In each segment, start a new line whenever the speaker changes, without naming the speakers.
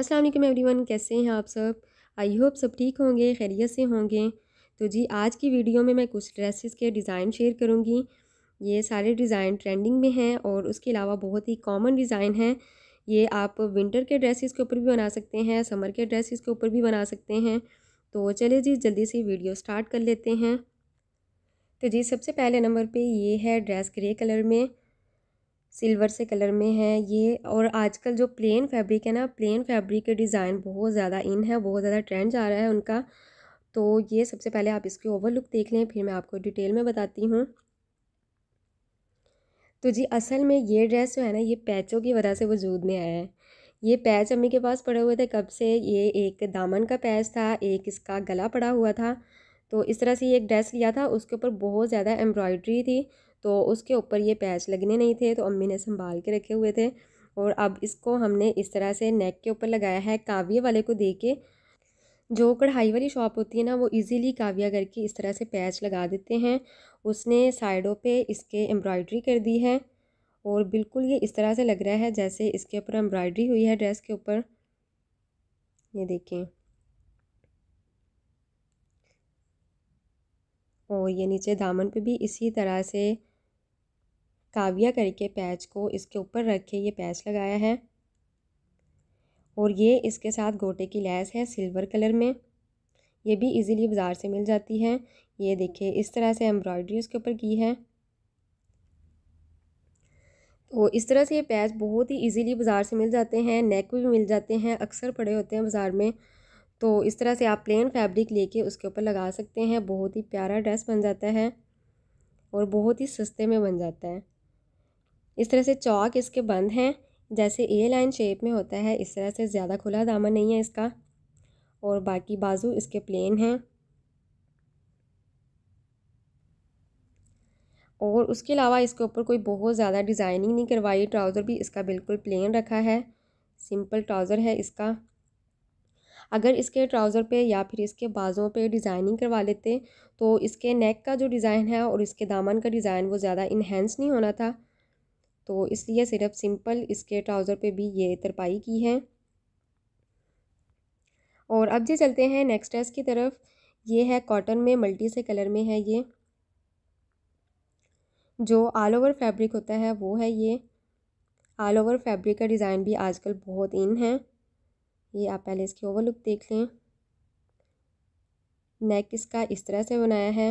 अस्सलाम वालेकुम एवरीवन कैसे हैं आप सब आई होप सब ठीक होंगे खैरियत से होंगे तो जी आज की वीडियो में मैं कुछ ड्रेसेस के डिज़ाइन शेयर करूँगी ये सारे डिज़ाइन ट्रेंडिंग में हैं और उसके अलावा बहुत ही कॉमन डिज़ाइन हैं ये आप विंटर के ड्रेसेस के ऊपर भी बना सकते हैं समर के ड्रेसेस के ऊपर भी बना सकते हैं तो चलिए जी जल्दी से वीडियो स्टार्ट कर लेते हैं तो जी सबसे पहले नंबर पे ये है ड्रेस ग्रे कलर में सिल्वर से कलर में है ये और आजकल जो प्लेन फैब्रिक है ना प्लेन फैब्रिक के डिज़ाइन बहुत ज़्यादा इन है बहुत ज़्यादा ट्रेंड जा रहा है उनका तो ये सबसे पहले आप इसकी ओवर लुक देख लें फिर मैं आपको डिटेल में बताती हूँ तो जी असल में ये ड्रेस जो है ना ये पैचों की वजह से वजूद में आया है ये पैच अम्मी के पास पड़े हुए थे कब से ये एक दामन का पैच था एक इसका गला पड़ा हुआ था तो इस तरह से ये एक ड्रेस लिया था उसके ऊपर बहुत ज़्यादा एम्ब्रॉयड्री थी तो उसके ऊपर ये पैच लगने नहीं थे तो अम्मी ने संभाल के रखे हुए थे और अब इसको हमने इस तरह से नेक के ऊपर लगाया है काव्य वाले को दे के जो कढ़ाई वाली शॉप होती है ना वो इजीली काव्या करके इस तरह से पैच लगा देते हैं उसने साइडों पे इसके एम्ब्रॉयडरी कर दी है और बिल्कुल ये इस तरह से लग रहा है जैसे इसके ऊपर एम्ब्रॉयडरी हुई है ड्रेस के ऊपर ये देखें और ये नीचे दामन पे भी इसी तरह से काविया करके पैच को इसके ऊपर रख के ये पैच लगाया है और ये इसके साथ गोटे की लैस है सिल्वर कलर में ये भी इजीली बाज़ार से मिल जाती है ये देखिए इस तरह से एम्ब्रॉयडरी उसके ऊपर की है तो इस तरह से ये पैच बहुत ही इजीली बाज़ार से मिल जाते हैं नेक भी मिल जाते हैं अक्सर पड़े होते हैं बाज़ार में तो इस तरह से आप प्लेन फैब्रिक लेके उसके ऊपर लगा सकते हैं बहुत ही प्यारा ड्रेस बन जाता है और बहुत ही सस्ते में बन जाता है इस तरह से चौक इसके बंद हैं जैसे ए लाइन शेप में होता है इस तरह से ज़्यादा खुला दामन नहीं है इसका और बाकी बाजू इसके प्लेन हैं और उसके अलावा इसके ऊपर कोई बहुत ज़्यादा डिज़ाइनिंग नहीं करवाई ट्राउज़र भी इसका बिल्कुल प्लेन रखा है सिंपल ट्राउज़र है इसका अगर इसके ट्राउज़र पे या फिर इसके बाजुओं पे डिज़ाइनिंग करवा लेते तो इसके नेक का जो डिज़ाइन है और इसके दामन का डिज़ाइन वो ज़्यादा इन्हेंस नहीं होना था तो इसलिए सिर्फ सिंपल इसके ट्राउज़र पे भी ये तरपाई की है और अब जी चलते हैं नेक्स्ट ड्रेस की तरफ ये है कॉटन में मल्टी से कलर में है ये जो ऑल ओवर फैब्रिक होता है वो है ये ऑल ओवर फैब्रिक का डिज़ाइन भी आजकल बहुत इन है ये आप पहले इसकी ओवर लुक देख लें नेक इसका इस तरह से बनाया है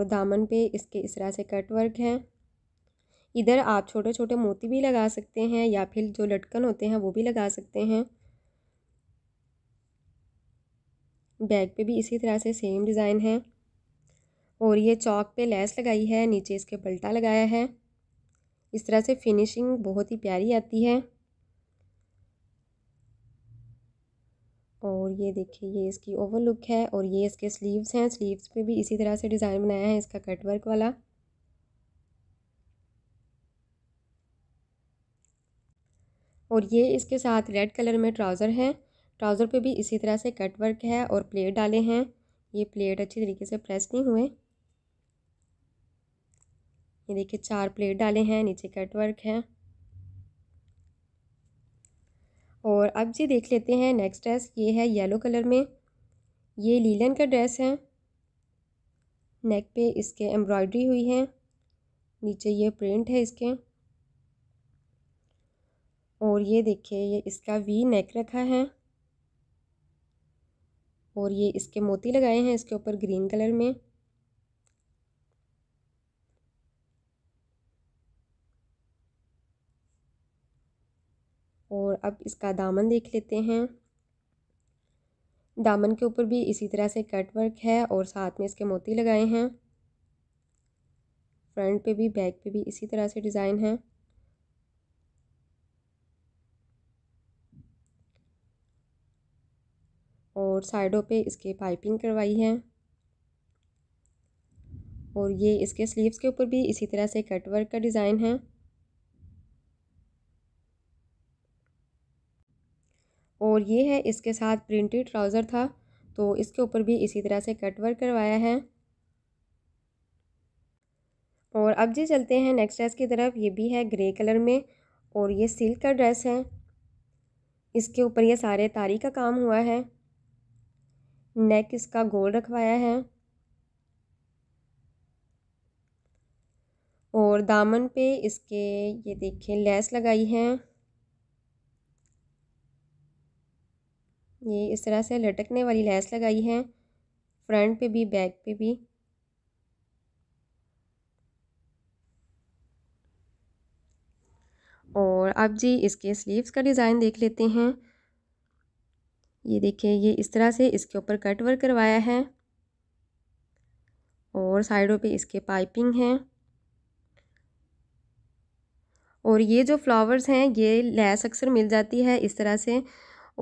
और दामन पे इसके इस तरह से कट वर्क है इधर आप छोटे छोटे मोती भी लगा सकते हैं या फिर जो लटकन होते हैं वो भी लगा सकते हैं बैग पे भी इसी तरह से सेम डिज़ाइन है और ये चौक पे लेस लगाई है नीचे इसके पलटा लगाया है इस तरह से फिनिशिंग बहुत ही प्यारी आती है और ये देखिए ये इसकी ओवर लुक है और ये इसके स्लीव्स हैं स्लीव्स पे भी इसी तरह से डिज़ाइन बनाया है इसका कट वर्क वाला और ये इसके साथ रेड कलर में ट्राउज़र हैं ट्राउज़र पे भी इसी तरह से कट वर्क है और प्लेट डाले हैं ये प्लेट अच्छी तरीके से प्रेस नहीं हुए ये देखिए चार प्लेट डाले हैं नीचे कट वर्क है और अब जी देख लेते हैं नेक्स्ट ड्रेस ये है येलो कलर में ये लीलन का ड्रेस है नेक पे इसके एम्ब्रॉयडरी हुई है नीचे ये प्रिंट है इसके और ये देखिए ये इसका वी नेक रखा है और ये इसके मोती लगाए हैं इसके ऊपर ग्रीन कलर में और अब इसका दामन देख लेते हैं दामन के ऊपर भी इसी तरह से कट वर्क है और साथ में इसके मोती लगाए हैं फ्रंट पे भी बैक पे भी इसी तरह से डिज़ाइन है और साइडों पे इसके पाइपिंग करवाई है और ये इसके स्लीव्स के ऊपर भी इसी तरह से कट वर्क का डिज़ाइन है और ये है इसके साथ प्रिंटेड ट्राउज़र था तो इसके ऊपर भी इसी तरह से कट वर्क करवाया है और अब जी चलते हैं नेक्स्ट ड्रेस की तरफ ये भी है ग्रे कलर में और ये सिल्क का ड्रेस है इसके ऊपर ये सारे तारी का काम हुआ है नेक इसका गोल रखवाया है और दामन पे इसके ये देखिए लेस लगाई है ये इस तरह से लटकने वाली लैस लगाई है फ्रंट पे भी बैक पे भी और अब जी इसके स्लीव्स का डिज़ाइन देख लेते हैं ये देखिए ये इस तरह से इसके ऊपर कट वर्क करवाया है और साइडों पे इसके पाइपिंग है और ये जो फ्लावर्स हैं ये लैस अक्सर मिल जाती है इस तरह से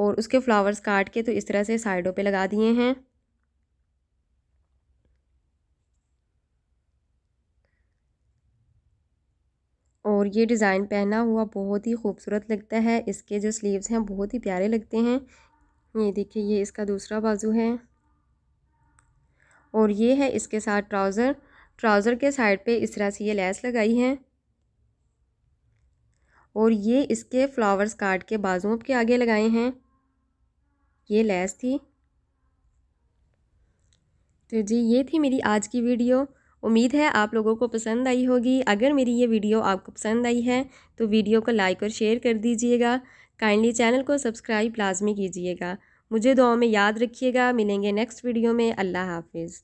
और उसके फ्लावर्स काट के तो इस तरह से साइडों पे लगा दिए हैं और ये डिज़ाइन पहना हुआ बहुत ही खूबसूरत लगता है इसके जो स्लीव्स हैं बहुत ही प्यारे लगते हैं ये देखिए ये इसका दूसरा बाजू है और ये है इसके साथ ट्राउज़र ट्राउज़र के साइड पे इस तरह से ये लैस लगाई है और ये इसके फ्लावर्स काट के बाजुओं के आगे लगाए हैं ये लैस थी तो जी ये थी मेरी आज की वीडियो उम्मीद है आप लोगों को पसंद आई होगी अगर मेरी ये वीडियो आपको पसंद आई है तो वीडियो को लाइक और शेयर कर दीजिएगा काइंडली चैनल को सब्सक्राइब लाजमी कीजिएगा मुझे दुआ में याद रखिएगा मिलेंगे नेक्स्ट वीडियो में अल्लाह हाफिज़